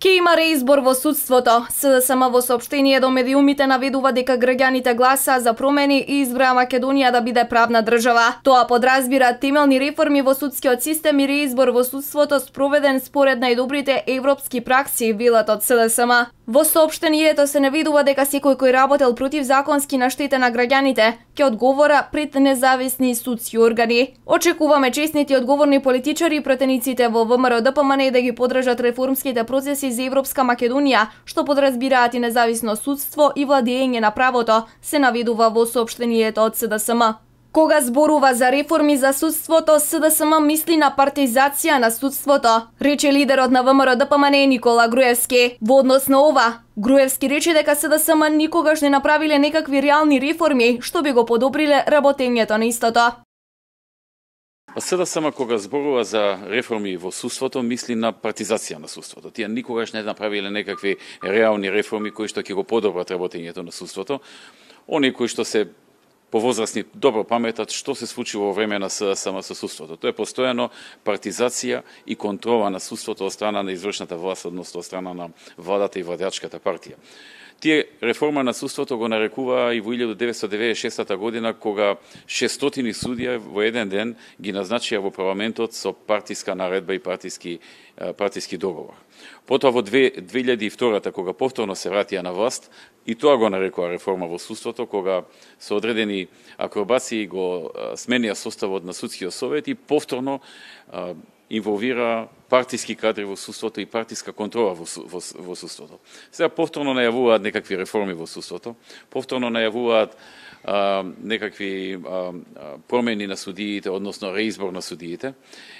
Ке има реизбор во судството. СДСМ во сообштение до медиумите наведува дека граѓаните гласа за промени и изброја Македонија да биде правна држава. Тоа подразбира темелни реформи во судскиот систем и реизбор во судството спроведен според најдобрите европски пракси, вилат од СДСМ. Во сообштението се наведува дека секој кој работел против законски на штета на граѓаните ќе одговора пред независни судски органи. Очекуваме честните и одговорни политичари и претениците во ВМРО ДПМН да ги подржат реформските процеси институции за Европска Македонија, што подразбираат и независно судство и владење на правото, се наведува во сообщението од СДСМ. Кога зборува за реформи за судството, СДСМ мисли на партизација на судството, рече лидерот на ВМРО ДПМН Никола Груевски. Во однос на ова, Груевски рече дека СДСМ никогаш не направиле некакви реални реформи што би го подобриле работењето на истото само кога зборува за реформи во судството, мисли на партизација на судството. Тие никогаш не направиле некакви реални реформи кои што ќе го подобрат работењето на судството. Они кои што се возрастни добро паметат што се случи во време на СДСМ со судството. Тоа е постојано партизација и контрола на судството од страна на извршната власт, односно од страна на владата и владачката партија. Тие реформа на судството го нарекува и во 1996 година кога 600 судија во еден ден ги назначија во парламентот со партиска наредба и партиски партиски договор. Потоа во 2002 кога повторно се вратија на власт, и тоа го нарекува реформа во судството кога со одредени акробации го сменија составот на судскиот совет и повторно инволвира партиски кадри во суството и партиска контрола во, во, во суството. Сега повторно најавуваат некакви реформи во суството, повторно најавуваат а, некакви а, промени на судиите, односно реизбор на судиите,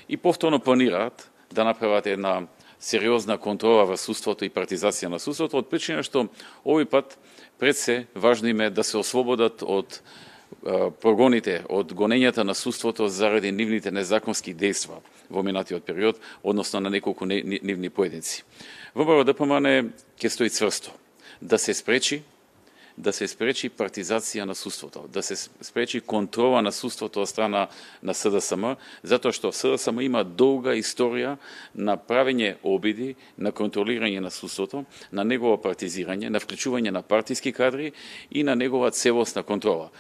и повторно планираат да направат една сериозна контрола во суството и партизација на суството, од причина што овој пат пред се важно им е да се ослободат од прогоните од гонењата на судството заради нивните незаконски дејства во минатиот период, односно на неколку нивни поединци. ВМРО-ДПМН да ќе стои цврсто да се спречи да се спречи партизација на судството, да се спречи контрола на судството од страна на СДСМ, затоа што СДСМ има долга историја на правење обиди, на контролирање на судството, на негово партизирање, на вклучување на партиски кадри и на негова целосна контрола.